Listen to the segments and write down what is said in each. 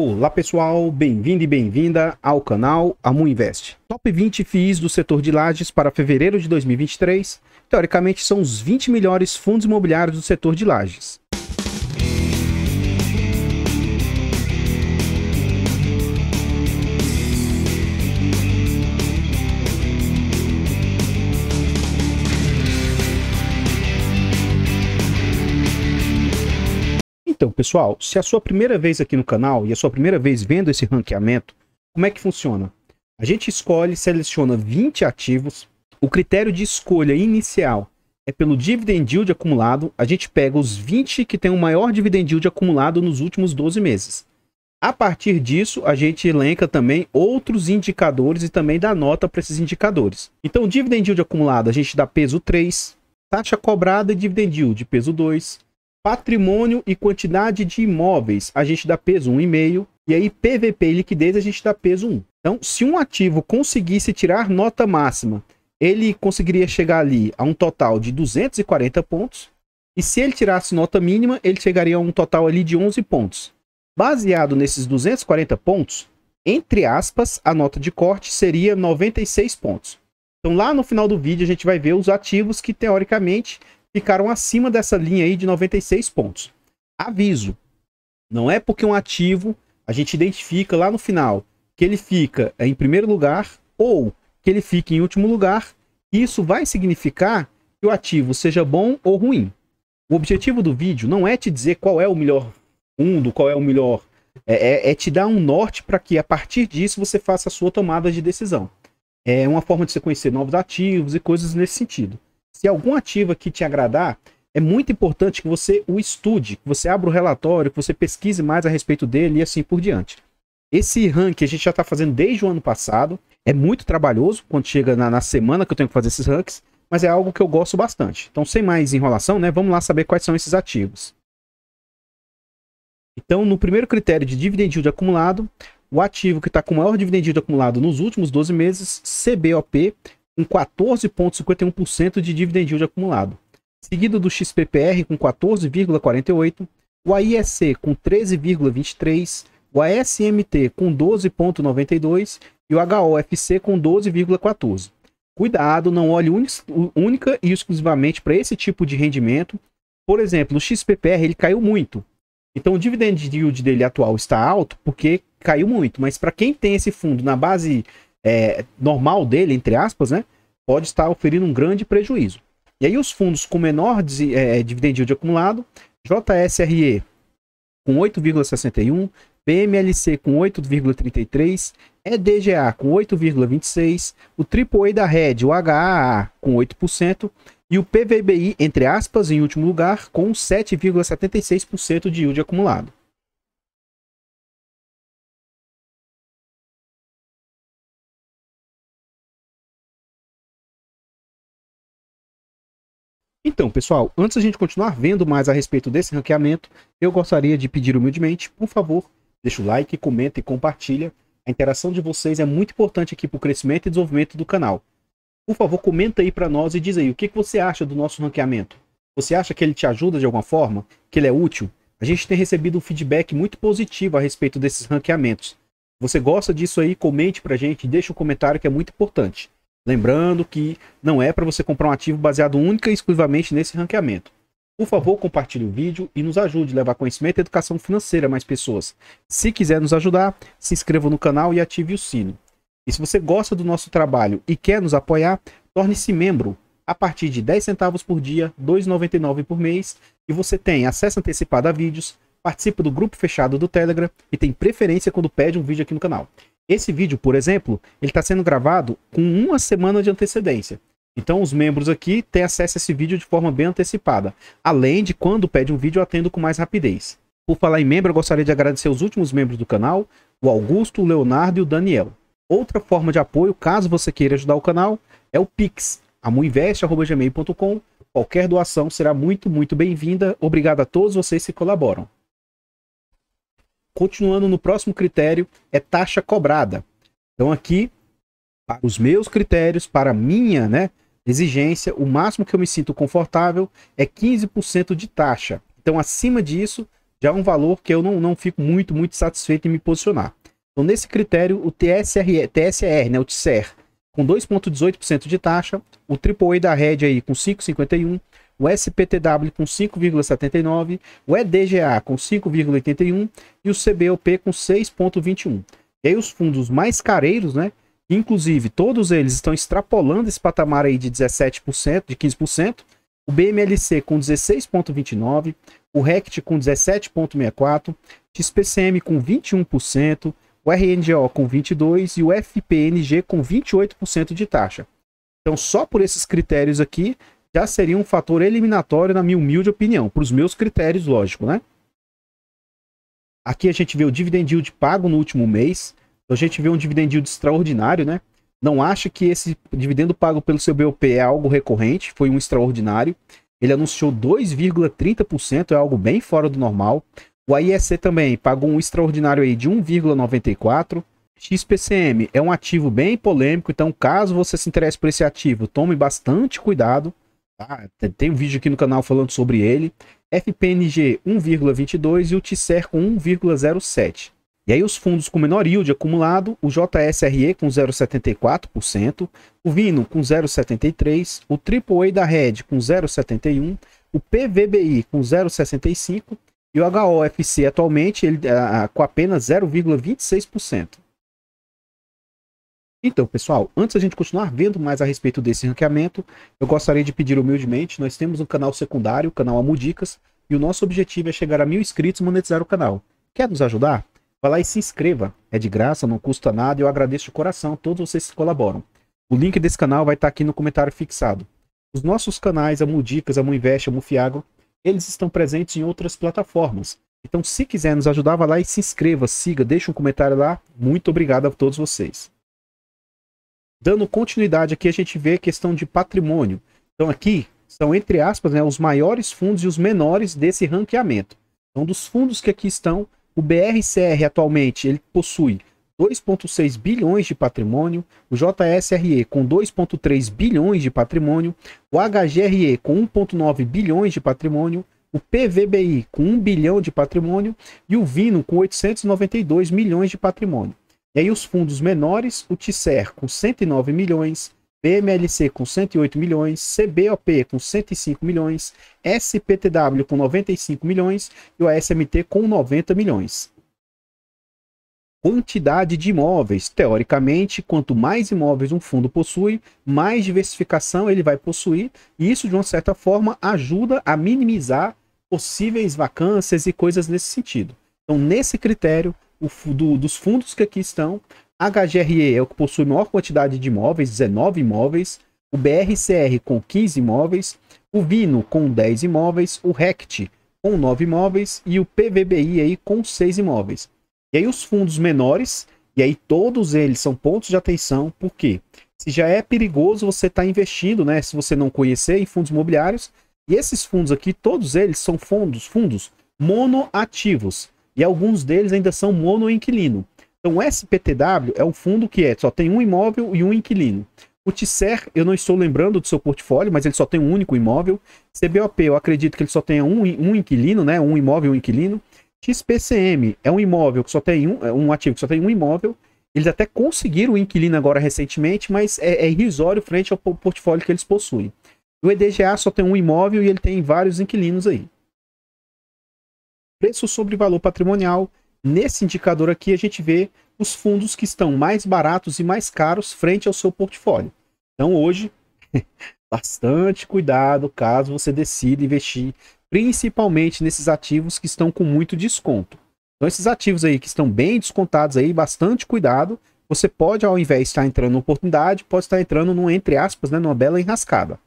Olá pessoal, bem-vindo e bem-vinda ao canal Amu Invest. Top 20 FIIs do setor de lajes para fevereiro de 2023, teoricamente são os 20 melhores fundos imobiliários do setor de lajes. Então, pessoal, se é a sua primeira vez aqui no canal e é a sua primeira vez vendo esse ranqueamento, como é que funciona? A gente escolhe, seleciona 20 ativos. O critério de escolha inicial é pelo dividend yield acumulado. A gente pega os 20 que tem o maior dividend yield acumulado nos últimos 12 meses. A partir disso, a gente elenca também outros indicadores e também dá nota para esses indicadores. Então, dividend yield acumulado, a gente dá peso 3, taxa cobrada e dividend yield, peso 2, patrimônio e quantidade de imóveis, a gente dá peso 1,5. E aí, PVP e liquidez, a gente dá peso 1. Então, se um ativo conseguisse tirar nota máxima, ele conseguiria chegar ali a um total de 240 pontos. E se ele tirasse nota mínima, ele chegaria a um total ali de 11 pontos. Baseado nesses 240 pontos, entre aspas, a nota de corte seria 96 pontos. Então lá no final do vídeo a gente vai ver os ativos que teoricamente ficaram acima dessa linha aí de 96 pontos. Aviso, não é porque um ativo a gente identifica lá no final que ele fica em primeiro lugar ou que ele fique em último lugar, isso vai significar que o ativo seja bom ou ruim. O objetivo do vídeo não é te dizer qual é o melhor fundo, qual é o melhor. É, é, é te dar um norte para que a partir disso você faça a sua tomada de decisão. É uma forma de você conhecer novos ativos e coisas nesse sentido. Se algum ativo aqui te agradar, é muito importante que você o estude, que você abra o relatório, que você pesquise mais a respeito dele e assim por diante. Esse ranking a gente já está fazendo desde o ano passado. É muito trabalhoso quando chega na, na, semana que eu tenho que fazer esses rankings, mas é algo que eu gosto bastante. Então, sem mais enrolação, né? Vamos lá saber quais são esses ativos. Então, no primeiro critério de dividend yield acumulado, o ativo que está com maior dividend yield acumulado nos últimos 12 meses, CBOP, com 14,51% de dividend yield acumulado, seguido do XPPR com 14,48%, o AIEC com 13,23%, o ASMT com 12,92% e o HOFC com 12,14%. Cuidado, não olhe única e exclusivamente para esse tipo de rendimento. Por exemplo, o XPPR ele caiu muito. Então o dividend yield dele atual está alto porque caiu muito, mas para quem tem esse fundo na base é, normal dele, entre aspas, né, pode estar oferindo um grande prejuízo. E aí os fundos com menor é, é dividend yield acumulado, JSRE com 8,61, BMLC com 8,33, EDGA com 8,26, o AAA da Red, o HAA com 8% e o PVBI, entre aspas, em último lugar, com 7,76% de yield acumulado. Então, pessoal, antes a gente continuar vendo mais a respeito desse ranqueamento, eu gostaria de pedir humildemente, por favor, deixa o like, comenta e compartilha. A interação de vocês é muito importante aqui para o crescimento e desenvolvimento do canal. Por favor, comenta aí para nós e diz aí o que, que você acha do nosso ranqueamento. Você acha que ele te ajuda de alguma forma? Que ele é útil? A gente tem recebido um feedback muito positivo a respeito desses ranqueamentos. Você gosta disso aí? Comente para a gente, deixa um comentário que é muito importante. Lembrando que não é para você comprar um ativo baseado única e exclusivamente nesse ranqueamento. Por favor, compartilhe o vídeo e nos ajude a levar conhecimento e educação financeira a mais pessoas. Se quiser nos ajudar, se inscreva no canal e ative o sino. E se você gosta do nosso trabalho e quer nos apoiar, torne-se membro a partir de 10 centavos por dia, 2,99 por mês, e você tem acesso antecipado a vídeos, participa do grupo fechado do Telegram e tem preferência quando pede um vídeo aqui no canal. Esse vídeo, por exemplo, ele está sendo gravado com uma semana de antecedência. Então, os membros aqui têm acesso a esse vídeo de forma bem antecipada. Além de quando pede um vídeo, eu atendo com mais rapidez. Por falar em membro, eu gostaria de agradecer os últimos membros do canal, o Augusto, o Leonardo e o Daniel. Outra forma de apoio, caso você queira ajudar o canal, é o Pix, amuinvest.gmail.com. Qualquer doação será muito, muito bem-vinda. Obrigado a todos vocês que colaboram. Continuando no próximo critério, é taxa cobrada. Então aqui, para os meus critérios, para a minha né, exigência, o máximo que eu me sinto confortável é 15% de taxa. Então acima disso, já é um valor que eu não, não fico muito, muito satisfeito em me posicionar. Então nesse critério, o TSR, TSR né, o TSR, com 2,18% de taxa, o AAA da Red aí com 5,51, o SPTW com 5,79, o EDGA com 5,81 e o CBOP com 6,21. E aí os fundos mais careiros, né? Inclusive, todos eles estão extrapolando esse patamar aí de 17%, de 15%. O BMLC com 16,29%, o RECT com 17,64%, XPCM com 21%, o RNGO com 22% e o FPNG com 28% de taxa. Então, só por esses critérios aqui, já seria um fator eliminatório, na minha humilde opinião. Para os meus critérios, lógico, né? Aqui a gente vê o dividend yield pago no último mês. Então, a gente vê um dividend yield extraordinário, né? Não acha que esse dividendo pago pelo seu BOP é algo recorrente, foi um extraordinário. Ele anunciou 2,30%, é algo bem fora do normal. O AIEC também pagou um extraordinário aí de 1,94%. XPCM é um ativo bem polêmico, então caso você se interesse por esse ativo, tome bastante cuidado. Tá? Tem um vídeo aqui no canal falando sobre ele. FPNG 1,22 e o TSER com 1,07. E aí os fundos com menor yield acumulado, o JSRE com 0,74%, o Vino com 0,73%, o AAA da Red com 0,71%, o PVBI com 0,65% e o HOFC atualmente ele, a, com apenas 0,26%. Então, pessoal, antes a gente continuar vendo mais a respeito desse ranqueamento, eu gostaria de pedir humildemente, nós temos um canal secundário, o canal Amudicas, e o nosso objetivo é chegar a mil inscritos e monetizar o canal. Quer nos ajudar? Vá lá e se inscreva. É de graça, não custa nada e eu agradeço de coração a todos vocês que colaboram. O link desse canal vai estar aqui no comentário fixado. Os nossos canais, a Dicas, a Invest, a Mufiago, eles estão presentes em outras plataformas. Então, se quiser nos ajudar, vá lá e se inscreva, siga, deixe um comentário lá. Muito obrigado a todos vocês. Dando continuidade aqui, a gente vê a questão de patrimônio. Então aqui são, entre aspas, né, os maiores fundos e os menores desse ranqueamento. Então dos fundos que aqui estão, o BRCR atualmente ele possui 2,6 bilhões de patrimônio, o JSRE com 2,3 bilhões de patrimônio, o HGRE com 1,9 bilhões de patrimônio, o PVBI com 1 bilhão de patrimônio e o Vino com 892 milhões de patrimônio. E aí os fundos menores, o TICER com 109 milhões, BMLC com 108 milhões, CBOP com 105 milhões, SPTW com 95 milhões e o ASMT com 90 milhões. Quantidade de imóveis. Teoricamente, quanto mais imóveis um fundo possui, mais diversificação ele vai possuir, e isso, de uma certa forma, ajuda a minimizar possíveis vacâncias e coisas nesse sentido. Então, nesse critério, o, do, dos fundos que aqui estão. HGRE é o que possui maior quantidade de imóveis, 19 imóveis. O BRCR com 15 imóveis. O Vino com 10 imóveis. O RECT com 9 imóveis. E o PVBI aí com 6 imóveis. E aí os fundos menores, e aí todos eles são pontos de atenção, porque se já é perigoso você estar tá investindo, né? Se você não conhecer em fundos imobiliários. E esses fundos aqui, todos eles são fundos, fundos monoativos. E alguns deles ainda são monoinquilino. Então, o SPTW é um fundo que é, só tem um imóvel e um inquilino. O TICER, eu não estou lembrando do seu portfólio, mas ele só tem um único imóvel. CBOP, eu acredito que ele só tenha um, um inquilino, né? Um imóvel e um inquilino. XPCM é um imóvel que só tem um, é um ativo que só tem um imóvel. Eles até conseguiram o inquilino agora recentemente, mas é, é irrisório frente ao portfólio que eles possuem. O EDGA só tem um imóvel e ele tem vários inquilinos aí preço sobre valor patrimonial. Nesse indicador aqui, a gente vê os fundos que estão mais baratos e mais caros frente ao seu portfólio. Então, hoje, bastante cuidado caso você decida investir principalmente nesses ativos que estão com muito desconto. Então, esses ativos aí que estão bem descontados aí, bastante cuidado. Você pode, ao invés de estar entrando em oportunidade, pode estar entrando num, entre aspas, né, numa bela enrascada.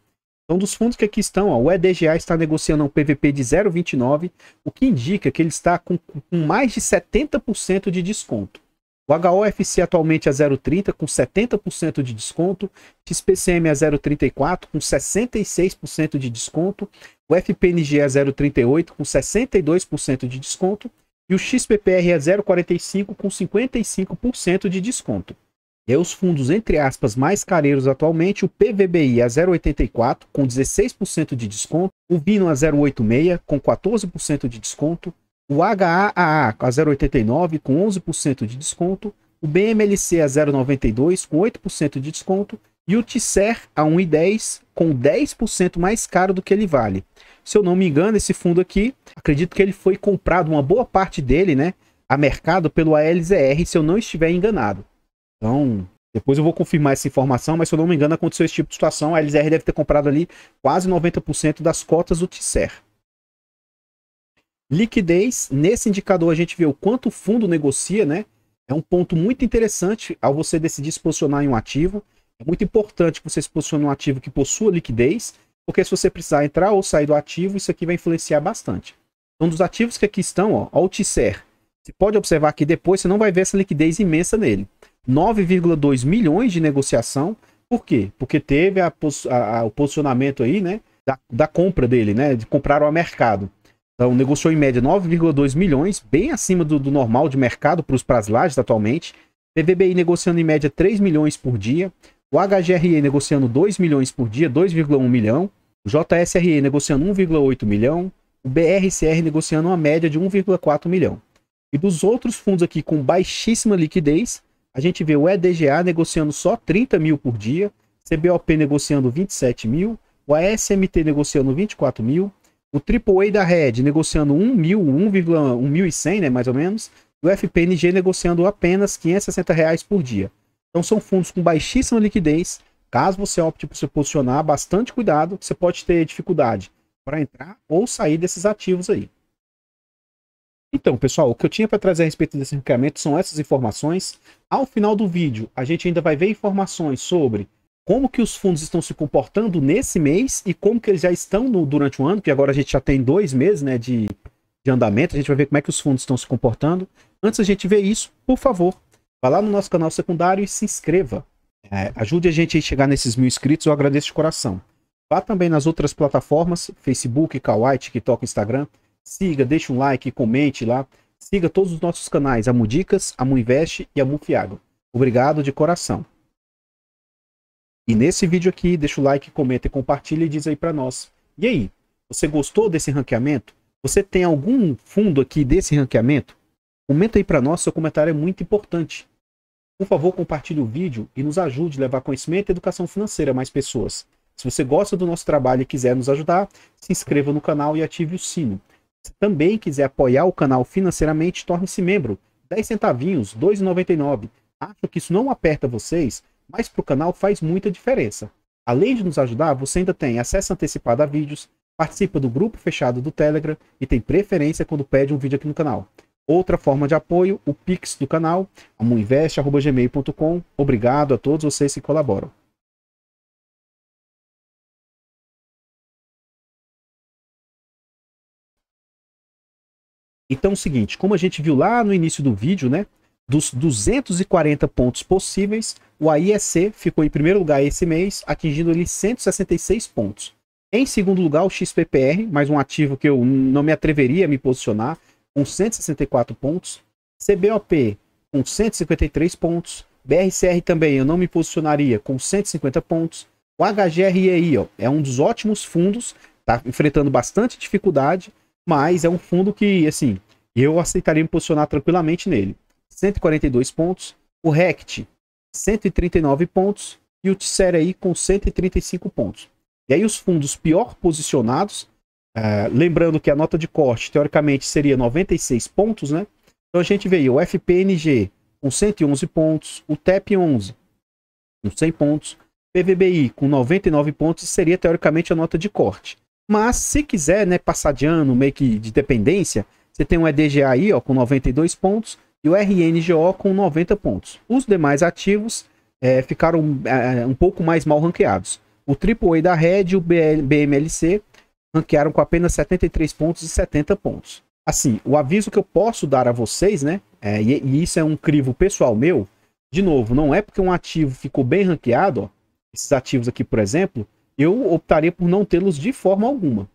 Então, dos fundos que aqui estão, ó, o EDGA está negociando um PVP de 0,29, o que indica que ele está com, com mais de 70% de desconto. O HOFC atualmente a é 0,30 com 70% de desconto, XPCM a é 0,34 com 66% de desconto, o FPNG a é 0,38 com 62% de desconto e o XPPR a 0,45 com 55% de desconto. E é aí, os fundos, entre aspas, mais careiros atualmente, o PVBI a 0,84 com 16% de desconto, o Vino a 0,86 com 14% de desconto, o HAAA a 0,89 com 11% de desconto, o BMLC a 0,92 com 8% de desconto e o TICER a 1,10 com 10% mais caro do que ele vale. Se eu não me engano, esse fundo aqui, acredito que ele foi comprado, uma boa parte dele, né, a mercado pelo ALZR, se eu não estiver enganado. Então, depois eu vou confirmar essa informação, mas se eu não me engano, aconteceu esse tipo de situação. A LZR deve ter comprado ali quase 90% das cotas do TICER. Liquidez, nesse indicador a gente vê o quanto o fundo negocia, né? É um ponto muito interessante ao você decidir se posicionar em um ativo. É muito importante que você se posicione em um ativo que possua liquidez, porque se você precisar entrar ou sair do ativo, isso aqui vai influenciar bastante. Então, dos ativos que aqui estão, ó, ó o TICER. Você pode observar que depois você não vai ver essa liquidez imensa nele. 9,2 milhões de negociação. Por quê? Porque teve a, a, o posicionamento aí, né? Da, da, compra dele, né? De comprar o mercado. Então, negociou em média 9,2 milhões, bem acima do, do normal de mercado para os praslages atualmente. PVBI negociando em média 3 milhões por dia. O HGRE negociando 2 milhões por dia, 2,1 milhão. O JSRE negociando 1,8 milhão. O BRCR negociando uma média de 1,4 milhão. E dos outros fundos aqui com baixíssima liquidez, a gente vê o EDGA negociando só 30 mil por dia, CBOP negociando 27 mil, o ASMT negociando 24 mil, o AAA da Red negociando 1 mil, 1.100, né, mais ou menos, e o FPNG negociando apenas 560 reais por dia. Então são fundos com baixíssima liquidez. Caso você opte por se posicionar, bastante cuidado, você pode ter dificuldade para entrar ou sair desses ativos aí. Então, pessoal, o que eu tinha para trazer a respeito desse ranqueamento são essas informações. Ao final do vídeo, a gente ainda vai ver informações sobre como que os fundos estão se comportando nesse mês e como que eles já estão no, durante o ano, que agora a gente já tem dois meses né, de, de andamento, a gente vai ver como é que os fundos estão se comportando. Antes a gente ver isso, por favor, vá lá no nosso canal secundário e se inscreva. É, ajude a gente a chegar nesses mil inscritos, eu agradeço de coração. Vá também nas outras plataformas, Facebook, Kawaii, TikTok, Instagram. Siga, deixe um like, comente lá. Siga todos os nossos canais, a Mudicas, a Muinvest e a Mufiago. Obrigado de coração. E nesse vídeo aqui, deixa o like, comenta e compartilha e diz aí para nós. E aí, você gostou desse ranqueamento? Você tem algum fundo aqui desse ranqueamento? Comenta aí para nós, seu comentário é muito importante. Por favor, compartilhe o vídeo e nos ajude a levar conhecimento e educação financeira a mais pessoas. Se você gosta do nosso trabalho e quiser nos ajudar, se inscreva no canal e ative o sino. Se também quiser apoiar o canal financeiramente, torne-se membro. 10 centavinhos, 2,99. Acho que isso não aperta vocês, mas para o canal faz muita diferença. Além de nos ajudar, você ainda tem acesso antecipado a vídeos, participa do grupo fechado do Telegram e tem preferência quando pede um vídeo aqui no canal. Outra forma de apoio, o Pix do canal, amuinvest.gmail.com. Obrigado a todos vocês que colaboram. Então é o seguinte, como a gente viu lá no início do vídeo, né? Dos 240 pontos possíveis, o AIEC ficou em primeiro lugar esse mês, atingindo ali 166 pontos. Em segundo lugar, o XPPR, mais um ativo que eu não me atreveria a me posicionar, com 164 pontos. CBOP, com 153 pontos. BRCR também, eu não me posicionaria, com 150 pontos. O HGREI ó, é um dos ótimos fundos, tá enfrentando bastante dificuldade, mas é um fundo que, assim, eu aceitaria me posicionar tranquilamente nele. 142 pontos, o RECT 139 pontos e o aí com 135 pontos. E aí os fundos pior posicionados, uh, lembrando que a nota de corte teoricamente seria 96 pontos, né? Então a gente veio o FPNG com 111 pontos, o TEP11 com 100 pontos, PVBI com 99 pontos, seria teoricamente a nota de corte. Mas se quiser, né, passar de ano, meio que de dependência, você tem um EDGA aí, ó, com 92 pontos e o RNGO com 90 pontos. Os demais ativos é, ficaram é, é um pouco mais mal ranqueados. O AAA da Red e o BMLC ranquearam com apenas 73 pontos e 70 pontos. Assim, o aviso que eu posso dar a vocês, né? É, e, e, isso é um crivo pessoal meu. De novo, não é porque um ativo ficou bem ranqueado, ó, esses ativos aqui, por exemplo, eu optaria por não tê-los de forma alguma.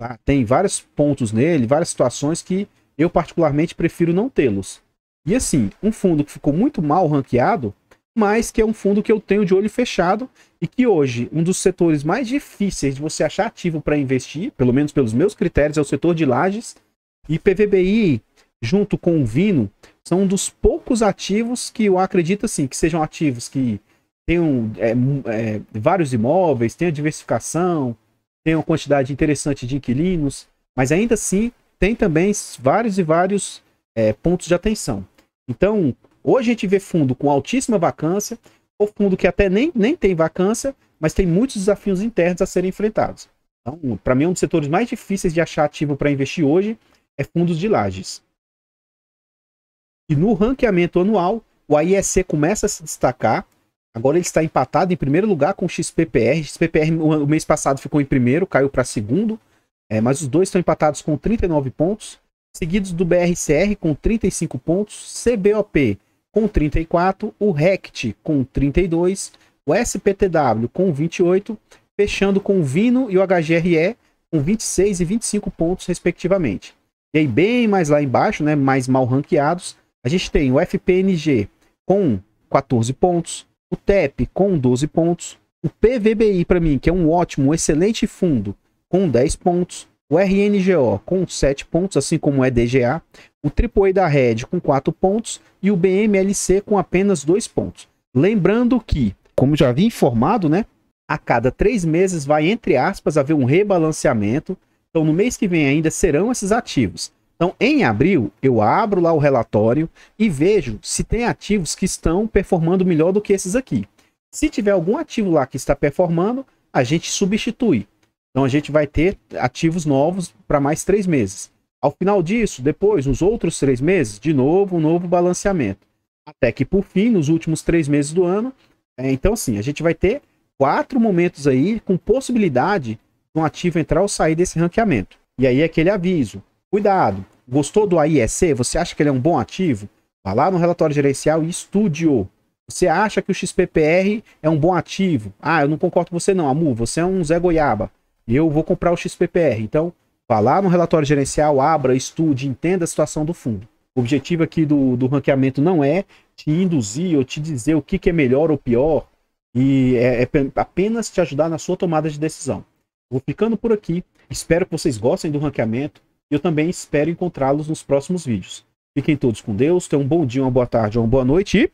Tá? Tem vários pontos nele, várias situações que eu particularmente prefiro não tê-los. E assim, um fundo que ficou muito mal ranqueado, mas que é um fundo que eu tenho de olho fechado e que hoje um dos setores mais difíceis de você achar ativo para investir, pelo menos pelos meus critérios, é o setor de lajes e PVBI junto com o Vino são um dos poucos ativos que eu acredito assim que sejam ativos que tem um, é, é, vários imóveis, tem a diversificação, tem uma quantidade interessante de inquilinos, mas ainda assim tem também vários e vários é, pontos de atenção. Então, hoje a gente vê fundo com altíssima vacância, ou fundo que até nem, nem tem vacância, mas tem muitos desafios internos a serem enfrentados. Então, para mim, é um dos setores mais difíceis de achar ativo para investir hoje é fundos de lajes. E no ranqueamento anual, o AIEC começa a se destacar, Agora ele está empatado em primeiro lugar com o XPPR. XPPR o mês passado ficou em primeiro, caiu para segundo. É, mas os dois estão empatados com 39 pontos, seguidos do BRCR com 35 pontos, CBOP com 34, o RECT com 32, o SPTW com 28, fechando com o Vino e o HGRE com 26 e 25 pontos, respectivamente. E aí, bem mais lá embaixo, né, mais mal ranqueados, a gente tem o FPNG com 14 pontos, o TEP com 12 pontos, o PVBI para mim, que é um ótimo, um excelente fundo, com 10 pontos, o RNGO com 7 pontos, assim como é o EDGA, o AAA da Red com 4 pontos e o BMLC com apenas 2 pontos. Lembrando que, como já havia informado, né, a cada 3 meses vai, entre aspas, haver um rebalanceamento, então no mês que vem ainda serão esses ativos. Então, em abril, eu abro lá o relatório e vejo se tem ativos que estão performando melhor do que esses aqui. Se tiver algum ativo lá que está performando, a gente substitui. Então, a gente vai ter ativos novos para mais três meses. Ao final disso, depois, nos outros três meses, de novo, um novo balanceamento. Até que, por fim, nos últimos três meses do ano, é, então, sim, a gente vai ter quatro momentos aí com possibilidade de um ativo entrar ou sair desse ranqueamento. E aí, é aquele aviso Cuidado. Gostou do AIEC? Você acha que ele é um bom ativo? Vá lá no relatório gerencial e estude-o. Você acha que o XPPR é um bom ativo? Ah, eu não concordo com você não, Amu. Você é um Zé Goiaba. Eu vou comprar o XPPR. Então, vá lá no relatório gerencial, abra, estude, entenda a situação do fundo. O objetivo aqui do, do ranqueamento não é te induzir ou te dizer o que, que é melhor ou pior. E é, é apenas te ajudar na sua tomada de decisão. Vou ficando por aqui. Espero que vocês gostem do ranqueamento eu também espero encontrá-los nos próximos vídeos. Fiquem todos com Deus, tenham um bom dia, uma boa tarde, uma boa noite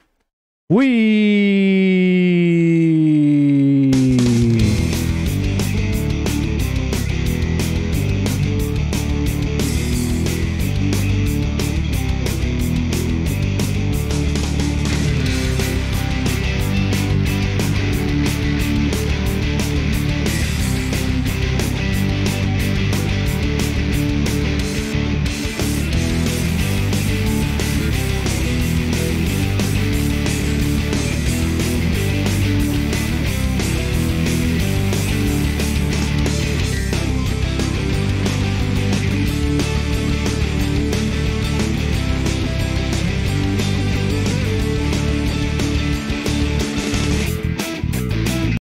e... Fui!